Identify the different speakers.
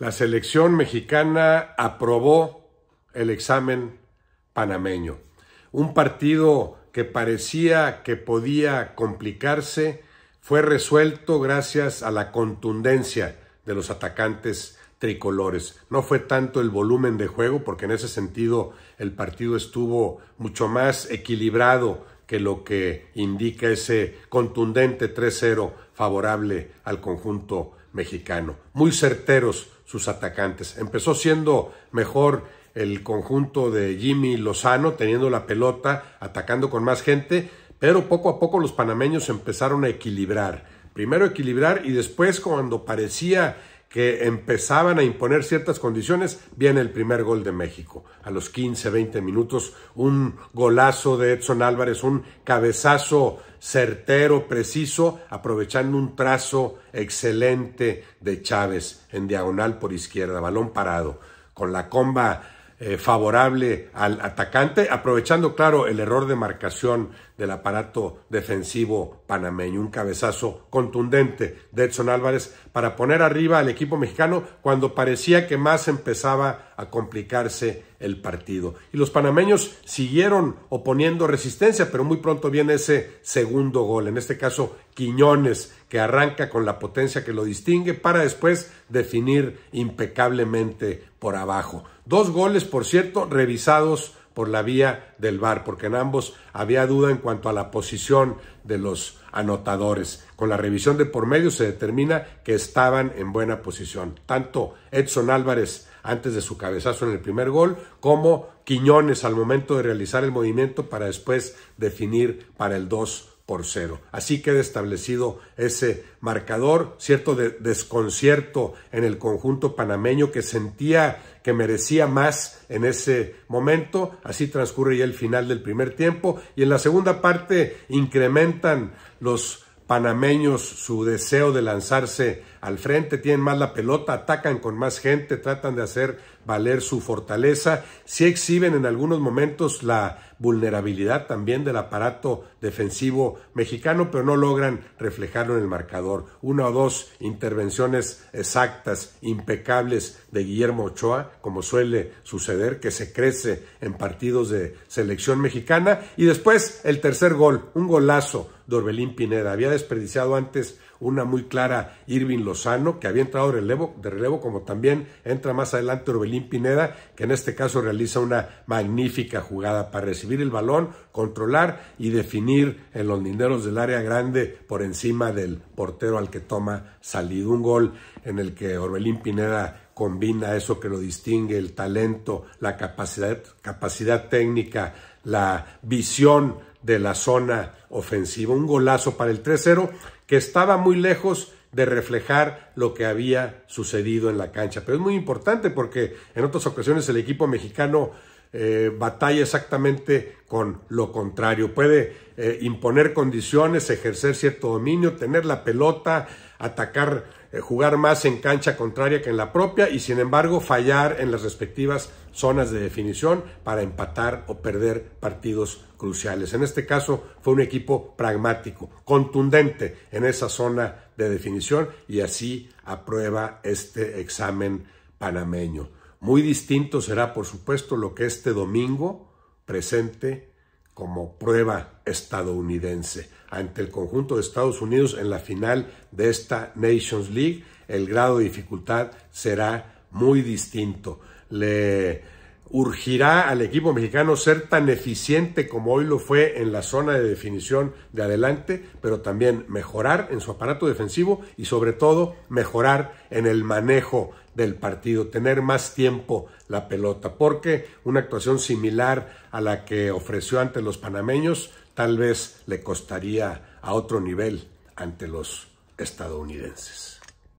Speaker 1: la selección mexicana aprobó el examen panameño. Un partido que parecía que podía complicarse fue resuelto gracias a la contundencia de los atacantes tricolores. No fue tanto el volumen de juego, porque en ese sentido el partido estuvo mucho más equilibrado que lo que indica ese contundente 3-0 favorable al conjunto mexicano. Muy certeros sus atacantes. Empezó siendo mejor el conjunto de Jimmy Lozano, teniendo la pelota, atacando con más gente, pero poco a poco los panameños empezaron a equilibrar. Primero equilibrar y después cuando parecía que empezaban a imponer ciertas condiciones, viene el primer gol de México. A los 15, 20 minutos, un golazo de Edson Álvarez, un cabezazo certero, preciso, aprovechando un trazo excelente de Chávez en diagonal por izquierda, balón parado, con la comba eh, favorable al atacante, aprovechando, claro, el error de marcación del aparato defensivo panameño. Un cabezazo contundente de Edson Álvarez para poner arriba al equipo mexicano cuando parecía que más empezaba a complicarse el partido. Y los panameños siguieron oponiendo resistencia, pero muy pronto viene ese segundo gol, en este caso Quiñones, que arranca con la potencia que lo distingue para después definir impecablemente por abajo. Dos goles, por cierto, revisados por la vía del VAR, porque en ambos había duda en cuanto a la posición de los anotadores. Con la revisión de por medio se determina que estaban en buena posición. Tanto Edson Álvarez antes de su cabezazo en el primer gol, como Quiñones al momento de realizar el movimiento para después definir para el 2 por 0. Así queda establecido ese marcador, cierto desconcierto en el conjunto panameño que sentía que merecía más en ese momento. Así transcurre ya el final del primer tiempo y en la segunda parte incrementan los panameños su deseo de lanzarse al frente, tienen más la pelota, atacan con más gente, tratan de hacer valer su fortaleza. Sí exhiben en algunos momentos la vulnerabilidad también del aparato defensivo mexicano, pero no logran reflejarlo en el marcador. Una o dos intervenciones exactas, impecables de Guillermo Ochoa, como suele suceder, que se crece en partidos de selección mexicana. Y después el tercer gol, un golazo de Orbelín Pineda. Había desperdiciado antes una muy clara Irving Lozano, que había entrado de relevo, como también entra más adelante Orbelín Pineda, que en este caso realiza una magnífica jugada para recibir el balón, controlar y definir en los linderos del área grande por encima del portero al que toma salido. Un gol en el que Orbelín Pineda combina eso que lo distingue, el talento, la capacidad, capacidad técnica, la visión de la zona ofensiva. Un golazo para el 3-0 que estaba muy lejos de reflejar lo que había sucedido en la cancha. Pero es muy importante porque en otras ocasiones el equipo mexicano eh, batalla exactamente con lo contrario. Puede eh, imponer condiciones, ejercer cierto dominio, tener la pelota, atacar eh, jugar más en cancha contraria que en la propia y sin embargo fallar en las respectivas zonas de definición para empatar o perder partidos cruciales. En este caso fue un equipo pragmático, contundente en esa zona de definición y así aprueba este examen panameño. Muy distinto será, por supuesto, lo que este domingo presente como prueba estadounidense ante el conjunto de Estados Unidos en la final de esta Nations League. El grado de dificultad será muy distinto. Le urgirá al equipo mexicano ser tan eficiente como hoy lo fue en la zona de definición de adelante, pero también mejorar en su aparato defensivo y sobre todo mejorar en el manejo del partido, tener más tiempo la pelota, porque una actuación similar a la que ofreció ante los panameños tal vez le costaría a otro nivel ante los estadounidenses.